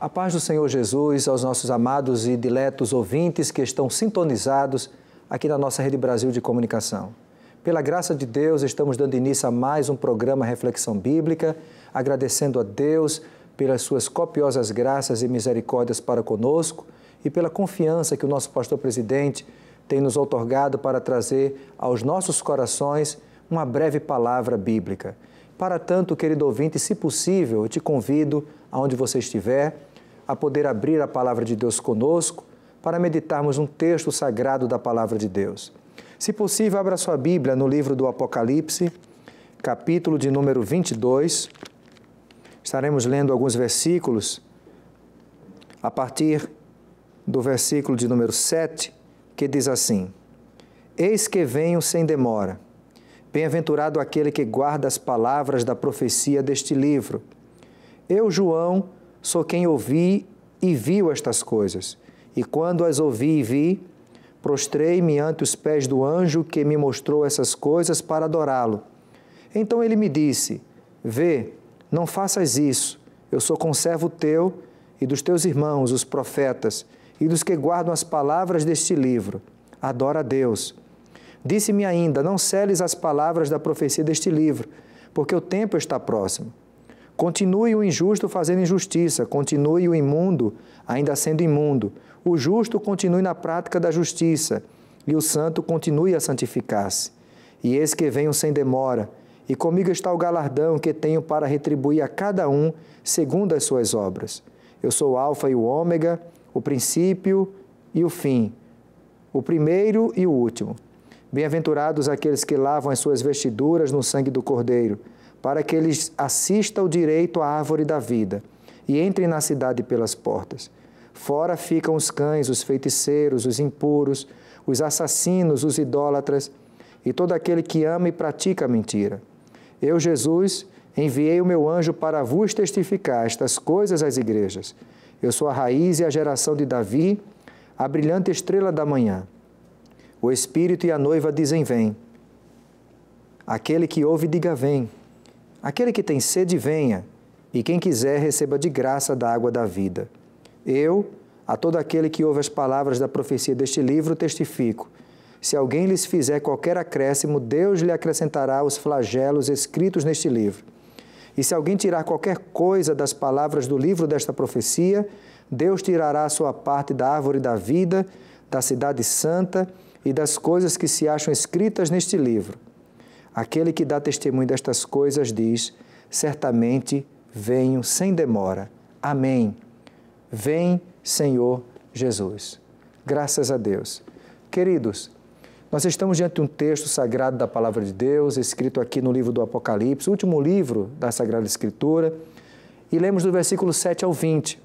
A paz do Senhor Jesus aos nossos amados e diletos ouvintes que estão sintonizados aqui na nossa Rede Brasil de Comunicação. Pela graça de Deus, estamos dando início a mais um programa Reflexão Bíblica, agradecendo a Deus pelas suas copiosas graças e misericórdias para conosco e pela confiança que o nosso pastor presidente tem nos outorgado para trazer aos nossos corações uma breve palavra bíblica. Para tanto, querido ouvinte, se possível, eu te convido, aonde você estiver, a poder abrir a palavra de Deus conosco para meditarmos um texto sagrado da palavra de Deus. Se possível, abra sua Bíblia no livro do Apocalipse, capítulo de número 22. Estaremos lendo alguns versículos a partir do versículo de número 7, que diz assim: Eis que venho sem demora. Bem-aventurado aquele que guarda as palavras da profecia deste livro. Eu, João, sou quem ouvi e viu estas coisas. E quando as ouvi e vi, prostrei-me ante os pés do anjo que me mostrou essas coisas para adorá-lo. Então ele me disse: Vê, não faças isso. Eu sou conservo teu e dos teus irmãos, os profetas, e dos que guardam as palavras deste livro. Adora a Deus. Disse-me ainda: Não celes as palavras da profecia deste livro, porque o tempo está próximo. Continue o injusto fazendo injustiça, continue o imundo ainda sendo imundo. O justo continue na prática da justiça, e o santo continue a santificar-se. E eis que venho sem demora, e comigo está o galardão que tenho para retribuir a cada um segundo as suas obras. Eu sou o Alfa e o Ômega, o princípio e o fim, o primeiro e o último. Bem-aventurados aqueles que lavam as suas vestiduras no sangue do Cordeiro, para que eles assistam direito à árvore da vida e entrem na cidade pelas portas. Fora ficam os cães, os feiticeiros, os impuros, os assassinos, os idólatras e todo aquele que ama e pratica a mentira. Eu, Jesus, enviei o meu anjo para vos testificar estas coisas às igrejas. Eu sou a raiz e a geração de Davi, a brilhante estrela da manhã. O Espírito e a noiva dizem: Vem. Aquele que ouve, diga: Vem. Aquele que tem sede, venha. E quem quiser, receba de graça da água da vida. Eu, a todo aquele que ouve as palavras da profecia deste livro, testifico. Se alguém lhes fizer qualquer acréscimo, Deus lhe acrescentará os flagelos escritos neste livro. E se alguém tirar qualquer coisa das palavras do livro desta profecia, Deus tirará a sua parte da árvore da vida, da cidade santa e das coisas que se acham escritas neste livro. Aquele que dá testemunho destas coisas diz: Certamente venho sem demora. Amém. Vem, Senhor Jesus. Graças a Deus. Queridos, nós estamos diante de um texto sagrado da Palavra de Deus, escrito aqui no livro do Apocalipse, último livro da Sagrada Escritura, e lemos do versículo 7 ao 20,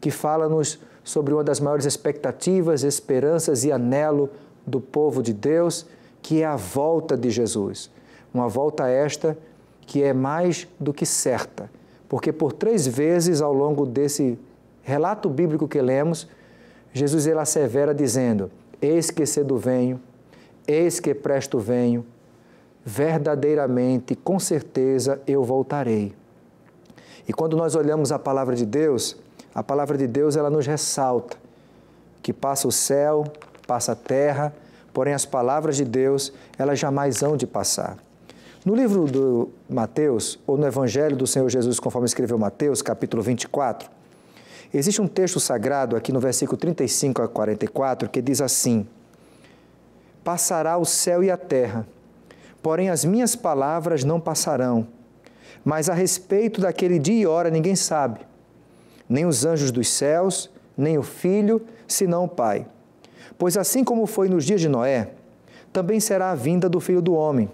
que fala-nos sobre uma das maiores expectativas, esperanças e anelo do povo de Deus, que é a volta de Jesus. Uma volta esta que é mais do que certa, porque por três vezes ao longo desse relato bíblico que lemos, Jesus ele assevera dizendo: Eis que cedo venho Eis que presto venho, verdadeiramente, com certeza eu voltarei. E quando nós olhamos a palavra de Deus, a palavra de Deus ela nos ressalta que passa o céu, passa a terra, porém as palavras de Deus elas jamais hão de passar. No livro do Mateus, ou no Evangelho do Senhor Jesus, conforme escreveu Mateus, capítulo 24, existe um texto sagrado aqui no versículo 35 a 44 que diz assim: Passará o céu e a terra, porém as minhas palavras não passarão. Mas a respeito daquele dia e hora ninguém sabe, nem os anjos dos céus, nem o filho, senão o Pai. Pois assim como foi nos dias de Noé, também será a vinda do filho do homem.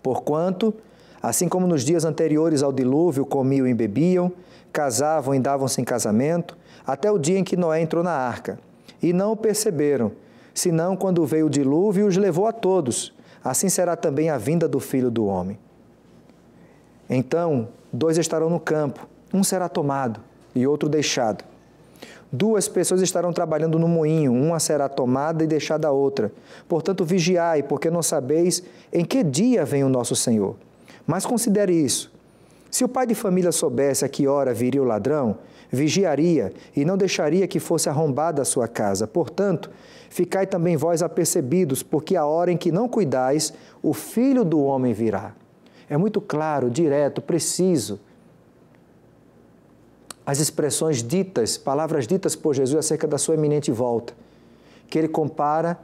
Porquanto, assim como nos dias anteriores ao dilúvio comiam e bebiam, casavam e davam-se em casamento, até o dia em que Noé entrou na arca, e não o perceberam, senão quando veio o dilúvio os levou a todos. Assim será também a vinda do filho do homem. Então, dois estarão no campo, um será tomado e outro deixado. Duas pessoas estarão trabalhando no moinho, uma será tomada e deixada a outra. Portanto, vigiai, porque não sabeis em que dia vem o nosso Senhor. Mas considere isso. Se o pai de família soubesse a que hora viria o ladrão, vigiaria e não deixaria que fosse arrombada a sua casa. Portanto, ficai também vós apercebidos, porque a hora em que não cuidais, o filho do homem virá. É muito claro, direto, preciso. As expressões ditas, palavras ditas por Jesus acerca da sua iminente volta, que ele compara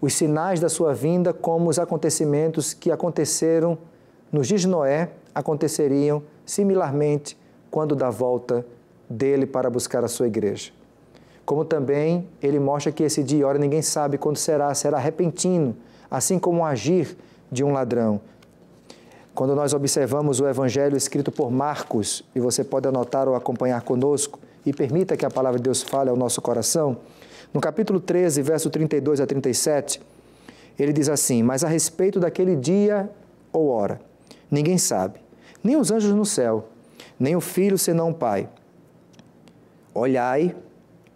os sinais da sua vinda como os acontecimentos que aconteceram nos dias de Noé aconteceriam similarmente quando da volta dele para buscar a sua igreja. Como também ele mostra que esse dia e hora ninguém sabe quando será, será repentino, assim como o agir de um ladrão. Quando nós observamos o evangelho escrito por Marcos, e você pode anotar ou acompanhar conosco, e permita que a palavra de Deus fale ao nosso coração, no capítulo 13, verso 32 a 37, ele diz assim: Mas a respeito daquele dia ou hora, ninguém sabe, nem os anjos no céu, nem o filho senão o Pai Olhai,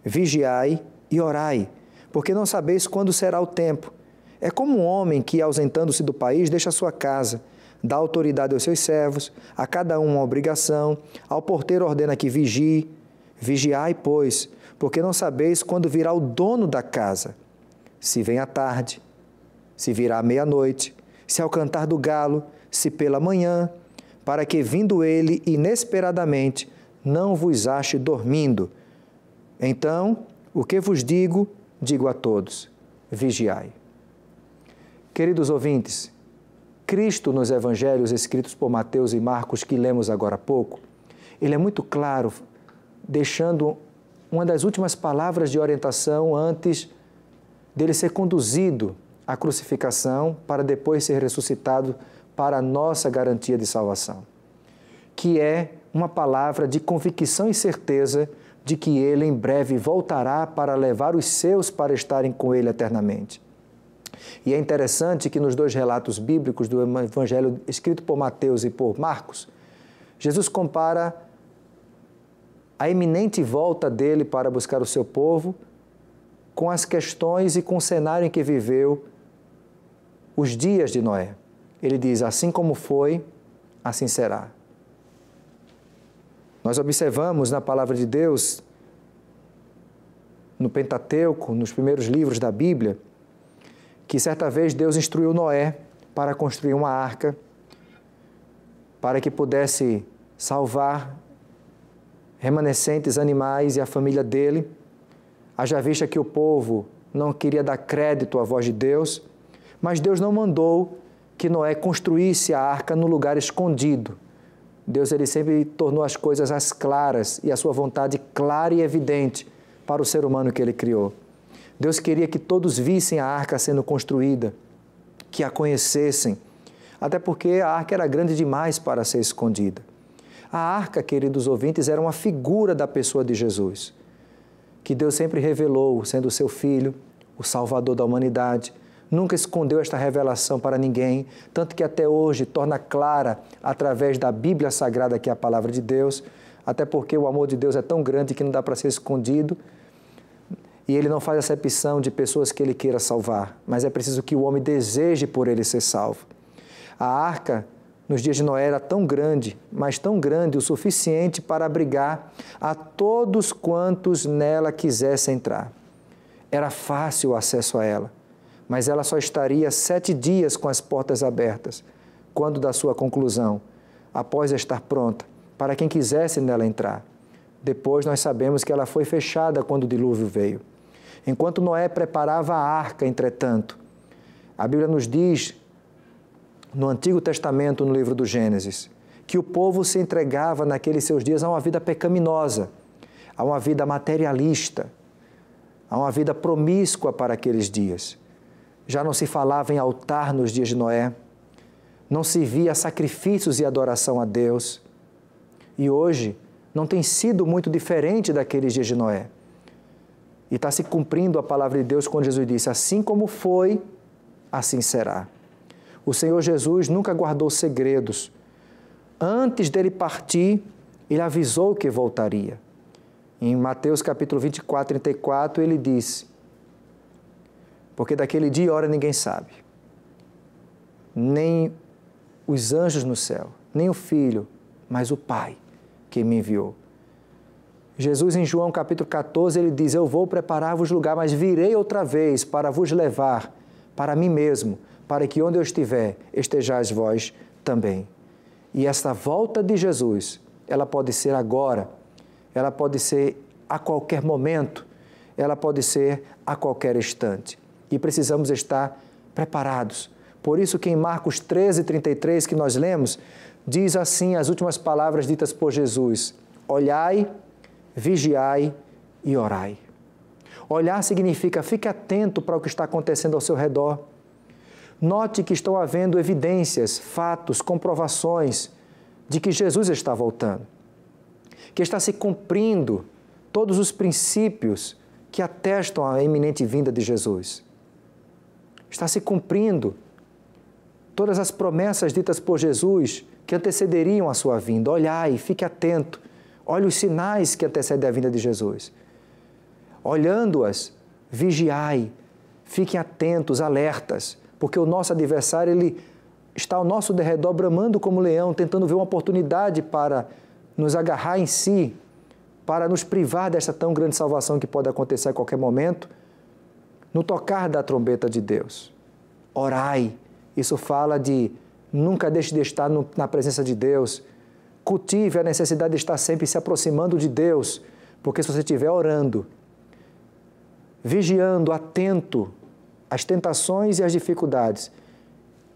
vigiai e orai, porque não sabeis quando será o tempo. É como um homem que, ausentando-se do país, deixa sua casa, dá autoridade aos seus servos, a cada um uma obrigação, ao porteiro ordena que vigie. Vigiai, pois, porque não sabeis quando virá o dono da casa, se vem à tarde, se virá à meia-noite, se ao cantar do galo, se pela manhã, para que, vindo ele inesperadamente, não vos ache dormindo. Então, o que vos digo, digo a todos: vigiai. Queridos ouvintes, Cristo nos evangelhos escritos por Mateus e Marcos, que lemos agora há pouco, ele é muito claro, deixando uma das últimas palavras de orientação antes dele ser conduzido à crucificação para depois ser ressuscitado para a nossa garantia de salvação, que é uma palavra de convicção e certeza de que ele em breve voltará para levar os seus para estarem com ele eternamente. E é interessante que nos dois relatos bíblicos do evangelho escrito por Mateus e por Marcos, Jesus compara a iminente volta dele para buscar o seu povo com as questões e com o cenário em que viveu os dias de Noé. Ele diz: Assim como foi, assim será. Nós observamos na palavra de Deus, no Pentateuco, nos primeiros livros da Bíblia, que certa vez Deus instruiu Noé para construir uma arca para que pudesse salvar remanescentes animais e a família dele, haja vista que o povo não queria dar crédito à voz de Deus, mas Deus não mandou que Noé construísse a arca no lugar escondido, Deus ele sempre tornou as coisas as claras e a sua vontade clara e evidente para o ser humano que ele criou. Deus queria que todos vissem a arca sendo construída, que a conhecessem, até porque a arca era grande demais para ser escondida. A arca, queridos ouvintes, era uma figura da pessoa de Jesus, que Deus sempre revelou, sendo o seu filho, o salvador da humanidade, nunca escondeu esta revelação para ninguém, tanto que até hoje torna clara através da Bíblia Sagrada, que é a palavra de Deus, até porque o amor de Deus é tão grande que não dá para ser escondido. E ele não faz acepção de pessoas que ele queira salvar, mas é preciso que o homem deseje por ele ser salvo. A arca nos dias de Noé era tão grande, mas tão grande o suficiente para abrigar a todos quantos nela quisessem entrar. Era fácil o acesso a ela mas ela só estaria sete dias com as portas abertas, quando da sua conclusão, após estar pronta, para quem quisesse nela entrar. Depois nós sabemos que ela foi fechada quando o dilúvio veio. Enquanto Noé preparava a arca, entretanto, a Bíblia nos diz, no Antigo Testamento, no livro do Gênesis, que o povo se entregava naqueles seus dias a uma vida pecaminosa, a uma vida materialista, a uma vida promíscua para aqueles dias. Já não se falava em altar nos dias de Noé, não se via sacrifícios e adoração a Deus. E hoje não tem sido muito diferente daqueles dias de Noé. E está se cumprindo a palavra de Deus quando Jesus disse: Assim como foi, assim será. O Senhor Jesus nunca guardou segredos. Antes dele partir, ele avisou que voltaria. Em Mateus capítulo 24, 34, ele disse: porque daquele dia e hora ninguém sabe. Nem os anjos no céu, nem o Filho, mas o Pai que me enviou. Jesus, em João capítulo 14, ele diz: Eu vou preparar-vos lugar, mas virei outra vez para vos levar para mim mesmo, para que onde eu estiver, estejais vós também. E essa volta de Jesus, ela pode ser agora, ela pode ser a qualquer momento, ela pode ser a qualquer instante e precisamos estar preparados. Por isso que em Marcos 13, 33, que nós lemos, diz assim as últimas palavras ditas por Jesus: Olhai, vigiai e orai. Olhar significa fique atento para o que está acontecendo ao seu redor. Note que estão havendo evidências, fatos, comprovações de que Jesus está voltando, que está se cumprindo todos os princípios que atestam a iminente vinda de Jesus está se cumprindo todas as promessas ditas por Jesus que antecederiam a sua vinda. Olhai, fique atento. Olhe os sinais que antecedem a vinda de Jesus. Olhando-as, vigiai, fiquem atentos, alertas, porque o nosso adversário ele está ao nosso derredor bramando como leão, tentando ver uma oportunidade para nos agarrar em si, para nos privar desta tão grande salvação que pode acontecer a qualquer momento no tocar da trombeta de Deus. Orai. Isso fala de nunca deixe de estar no, na presença de Deus. Cultive a necessidade de estar sempre se aproximando de Deus, porque se você estiver orando, vigiando, atento às tentações e às dificuldades,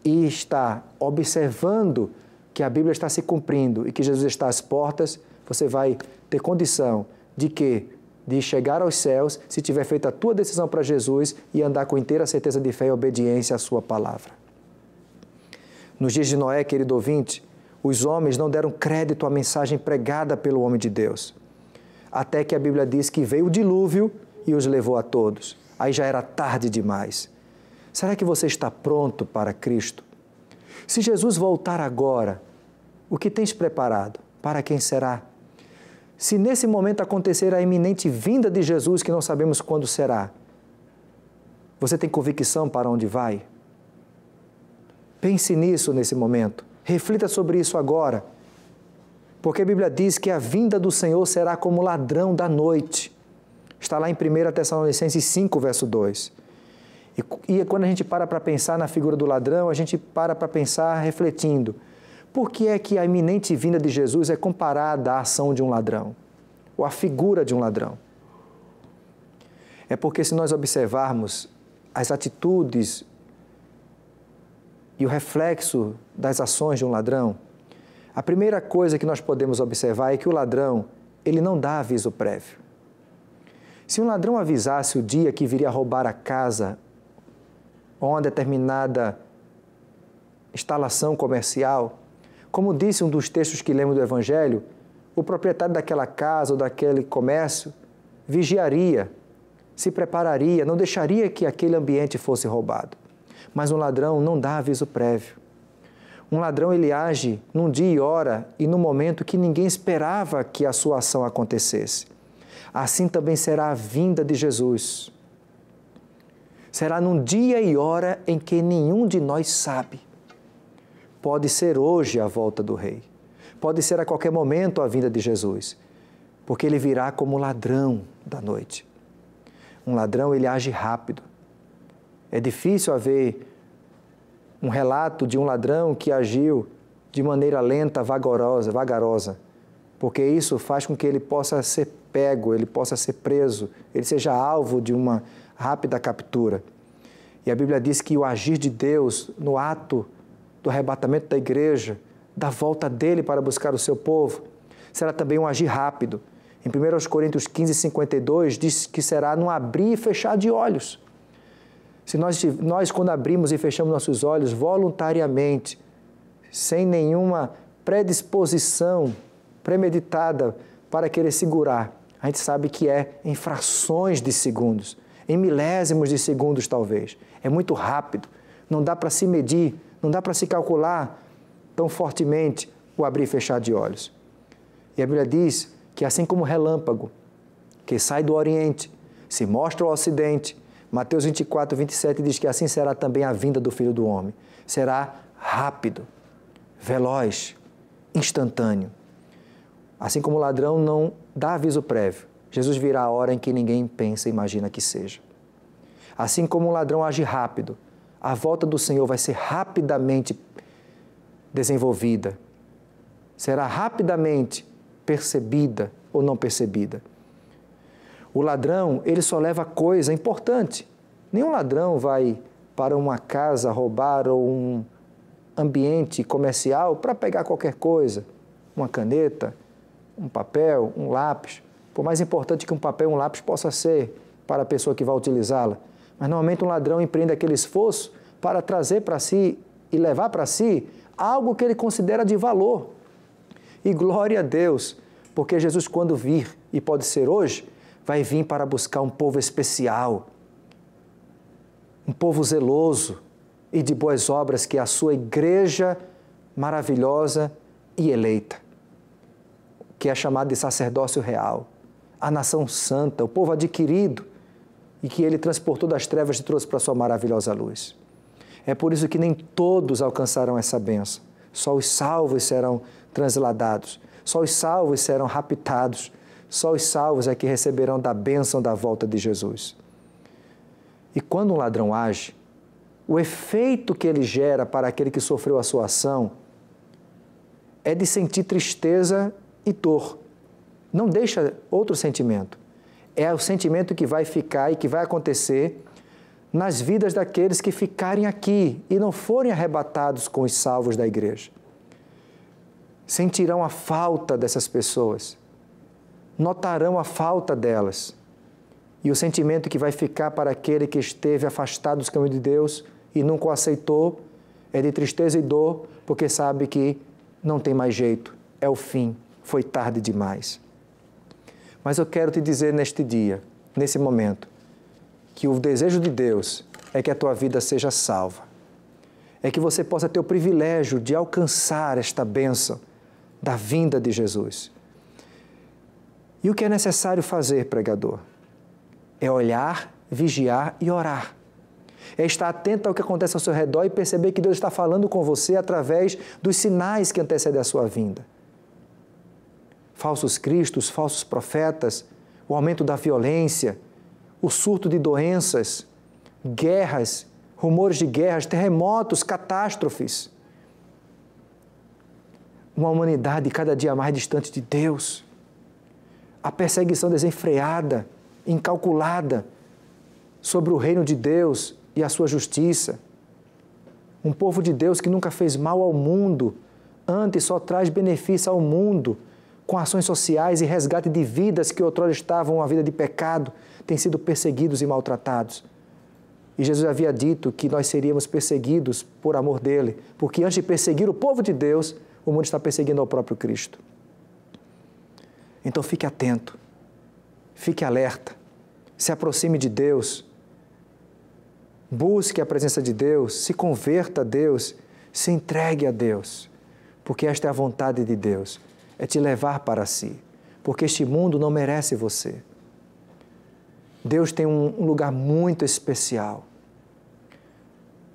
e está observando que a Bíblia está se cumprindo e que Jesus está às portas, você vai ter condição de que de chegar aos céus se tiver feito a tua decisão para Jesus e andar com inteira certeza de fé e obediência à sua palavra. Nos dias de Noé, querido ouvinte, os homens não deram crédito à mensagem pregada pelo homem de Deus. Até que a Bíblia diz que veio o dilúvio e os levou a todos. Aí já era tarde demais. Será que você está pronto para Cristo? Se Jesus voltar agora, o que tens preparado? Para quem será? se nesse momento acontecer a iminente vinda de Jesus, que não sabemos quando será, você tem convicção para onde vai? Pense nisso nesse momento. Reflita sobre isso agora. Porque a Bíblia diz que a vinda do Senhor será como ladrão da noite. Está lá em 1 Tessalonicenses 5, verso 2. E, e quando a gente para para pensar na figura do ladrão, a gente para para pensar refletindo. Por que é que a iminente vinda de Jesus é comparada à ação de um ladrão, ou à figura de um ladrão? É porque, se nós observarmos as atitudes e o reflexo das ações de um ladrão, a primeira coisa que nós podemos observar é que o ladrão, ele não dá aviso prévio. Se um ladrão avisasse o dia que viria roubar a casa ou uma determinada instalação comercial, como disse um dos textos que lemos do Evangelho, o proprietário daquela casa ou daquele comércio vigiaria, se prepararia, não deixaria que aquele ambiente fosse roubado. Mas um ladrão não dá aviso prévio. Um ladrão ele age num dia e hora e no momento que ninguém esperava que a sua ação acontecesse. Assim também será a vinda de Jesus. Será num dia e hora em que nenhum de nós sabe. Pode ser hoje a volta do Rei. Pode ser a qualquer momento a vinda de Jesus, porque ele virá como ladrão da noite. Um ladrão, ele age rápido. É difícil haver um relato de um ladrão que agiu de maneira lenta, vagarosa, vagarosa, porque isso faz com que ele possa ser pego, ele possa ser preso, ele seja alvo de uma rápida captura. E a Bíblia diz que o agir de Deus no ato do arrebatamento da igreja, da volta dele para buscar o seu povo, será também um agir rápido. Em 1 Coríntios 15, 52, diz que será num abrir e fechar de olhos. Se nós, nós, quando abrimos e fechamos nossos olhos voluntariamente, sem nenhuma predisposição premeditada para querer segurar, a gente sabe que é em frações de segundos, em milésimos de segundos, talvez. É muito rápido, não dá para se medir não dá para se calcular tão fortemente o abrir e fechar de olhos. E a Bíblia diz que assim como o relâmpago que sai do Oriente, se mostra ao Ocidente, Mateus 24, 27 diz que assim será também a vinda do Filho do Homem. Será rápido, veloz, instantâneo. Assim como o ladrão não dá aviso prévio, Jesus virá a hora em que ninguém pensa e imagina que seja. Assim como o ladrão age rápido, a volta do Senhor vai ser rapidamente desenvolvida, será rapidamente percebida ou não percebida. O ladrão, ele só leva coisa importante. Nenhum ladrão vai para uma casa roubar ou um ambiente comercial para pegar qualquer coisa, uma caneta, um papel, um lápis, por mais importante que um papel um lápis possa ser para a pessoa que vai utilizá-la. Mas normalmente um ladrão empreende aquele esforço para trazer para si e levar para si algo que ele considera de valor. E glória a Deus, porque Jesus, quando vir, e pode ser hoje, vai vir para buscar um povo especial, um povo zeloso e de boas obras, que é a sua igreja maravilhosa e eleita, que é chamada de sacerdócio real, a nação santa, o povo adquirido, e que ele transportou das trevas e trouxe para sua maravilhosa luz. É por isso que nem todos alcançarão essa benção. Só os salvos serão transladados, só os salvos serão raptados, só os salvos é que receberão da bênção da volta de Jesus. E quando um ladrão age, o efeito que ele gera para aquele que sofreu a sua ação é de sentir tristeza e dor. Não deixa outro sentimento é o sentimento que vai ficar e que vai acontecer nas vidas daqueles que ficarem aqui e não forem arrebatados com os salvos da igreja. Sentirão a falta dessas pessoas, notarão a falta delas. E o sentimento que vai ficar para aquele que esteve afastado dos caminhos de Deus e nunca o aceitou é de tristeza e dor, porque sabe que não tem mais jeito, é o fim, foi tarde demais. Mas eu quero te dizer neste dia, nesse momento, que o desejo de Deus é que a tua vida seja salva. É que você possa ter o privilégio de alcançar esta bênção da vinda de Jesus. E o que é necessário fazer, pregador? É olhar, vigiar e orar. É estar atento ao que acontece ao seu redor e perceber que Deus está falando com você através dos sinais que antecedem a sua vinda falsos cristos, falsos profetas, o aumento da violência, o surto de doenças, guerras, rumores de guerras, terremotos, catástrofes. Uma humanidade cada dia mais distante de Deus. A perseguição desenfreada, incalculada sobre o reino de Deus e a sua justiça. Um povo de Deus que nunca fez mal ao mundo, antes só traz benefício ao mundo com ações sociais e resgate de vidas que outrora estavam a vida de pecado, têm sido perseguidos e maltratados. E Jesus havia dito que nós seríamos perseguidos por amor dele, porque antes de perseguir o povo de Deus, o mundo está perseguindo ao próprio Cristo. Então fique atento, fique alerta, se aproxime de Deus, busque a presença de Deus, se converta a Deus, se entregue a Deus, porque esta é a vontade de Deus é te levar para si, porque este mundo não merece você. Deus tem um lugar muito especial.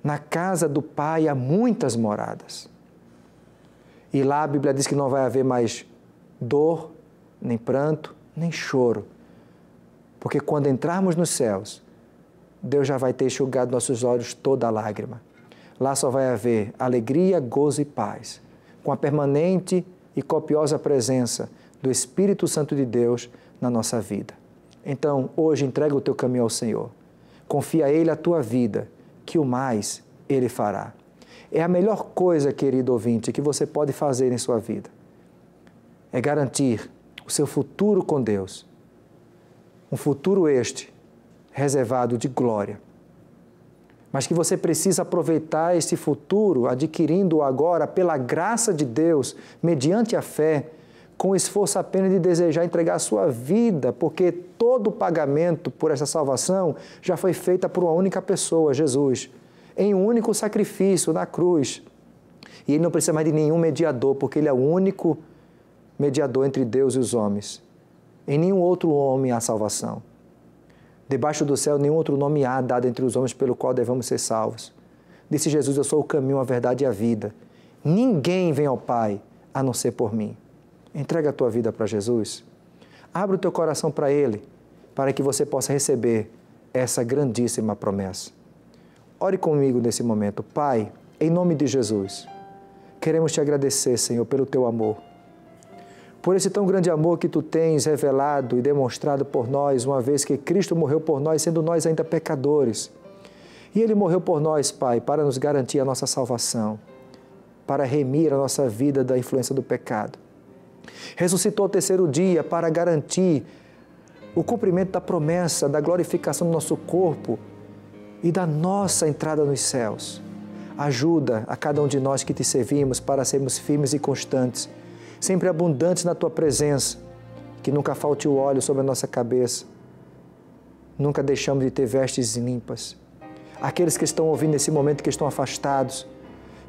Na casa do Pai há muitas moradas. E lá a Bíblia diz que não vai haver mais dor, nem pranto, nem choro. Porque quando entrarmos nos céus, Deus já vai ter enxugado nossos olhos toda lágrima. Lá só vai haver alegria, gozo e paz, com a permanente e copiosa presença do Espírito Santo de Deus na nossa vida. Então, hoje entrega o teu caminho ao Senhor. Confia a Ele a tua vida, que o mais Ele fará. É a melhor coisa, querido ouvinte, que você pode fazer em sua vida. É garantir o seu futuro com Deus. Um futuro este reservado de glória mas que você precisa aproveitar esse futuro, adquirindo-o agora pela graça de Deus, mediante a fé, com o esforço apenas de desejar entregar a sua vida, porque todo o pagamento por essa salvação já foi feita por uma única pessoa, Jesus, em um único sacrifício na cruz. E ele não precisa mais de nenhum mediador, porque ele é o único mediador entre Deus e os homens. Em nenhum outro homem há salvação. Debaixo do céu nenhum outro nome há dado entre os homens pelo qual devemos ser salvos. Disse Jesus: Eu sou o caminho, a verdade e a vida. Ninguém vem ao Pai a não ser por mim. Entrega a tua vida para Jesus. Abre o teu coração para Ele, para que você possa receber essa grandíssima promessa. Ore comigo nesse momento. Pai, em nome de Jesus, queremos te agradecer, Senhor, pelo teu amor por esse tão grande amor que tu tens revelado e demonstrado por nós, uma vez que Cristo morreu por nós, sendo nós ainda pecadores. E Ele morreu por nós, Pai, para nos garantir a nossa salvação, para remir a nossa vida da influência do pecado. Ressuscitou ao terceiro dia para garantir o cumprimento da promessa, da glorificação do nosso corpo e da nossa entrada nos céus. Ajuda a cada um de nós que te servimos para sermos firmes e constantes sempre abundantes na tua presença, que nunca falte o óleo sobre a nossa cabeça, nunca deixamos de ter vestes limpas. Aqueles que estão ouvindo nesse momento, que estão afastados,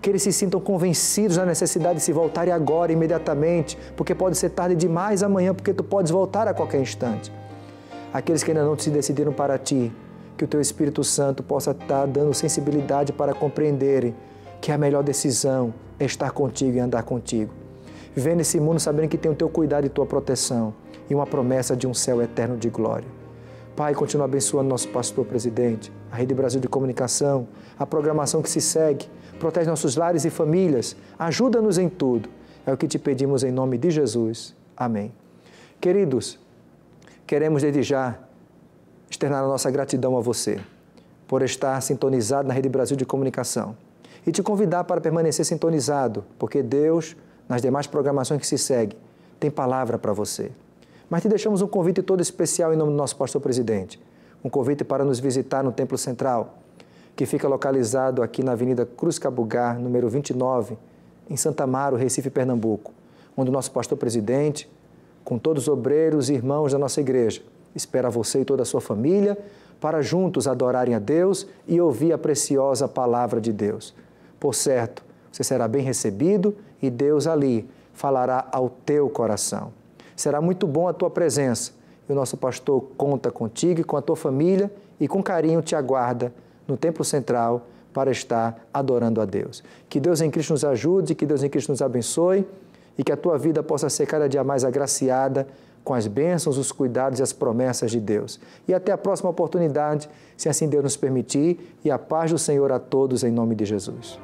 que eles se sintam convencidos da necessidade de se voltarem agora, imediatamente, porque pode ser tarde demais amanhã, porque tu podes voltar a qualquer instante. Aqueles que ainda não se decidiram para ti, que o teu Espírito Santo possa estar dando sensibilidade para compreenderem que a melhor decisão é estar contigo e andar contigo. Vem nesse mundo sabendo que tem o teu cuidado e tua proteção e uma promessa de um céu eterno de glória. Pai, continua abençoando nosso pastor presidente, a Rede Brasil de Comunicação, a programação que se segue, protege nossos lares e famílias, ajuda-nos em tudo. É o que te pedimos em nome de Jesus. Amém. Queridos, queremos desde já externar a nossa gratidão a você por estar sintonizado na Rede Brasil de Comunicação e te convidar para permanecer sintonizado, porque Deus nas demais programações que se segue, tem palavra para você. Mas te deixamos um convite todo especial em nome do nosso pastor presidente. Um convite para nos visitar no Templo Central, que fica localizado aqui na Avenida Cruz Cabugar, número 29, em Santa Amaro, Recife, Pernambuco, onde o nosso pastor presidente, com todos os obreiros e irmãos da nossa igreja, espera você e toda a sua família para juntos adorarem a Deus e ouvir a preciosa palavra de Deus. Por certo, você será bem recebido e Deus ali falará ao teu coração. Será muito bom a tua presença. E o nosso pastor conta contigo e com a tua família e com carinho te aguarda no templo central para estar adorando a Deus. Que Deus em Cristo nos ajude, que Deus em Cristo nos abençoe e que a tua vida possa ser cada dia mais agraciada com as bênçãos, os cuidados e as promessas de Deus. E até a próxima oportunidade, se assim Deus nos permitir, e a paz do Senhor a todos em nome de Jesus.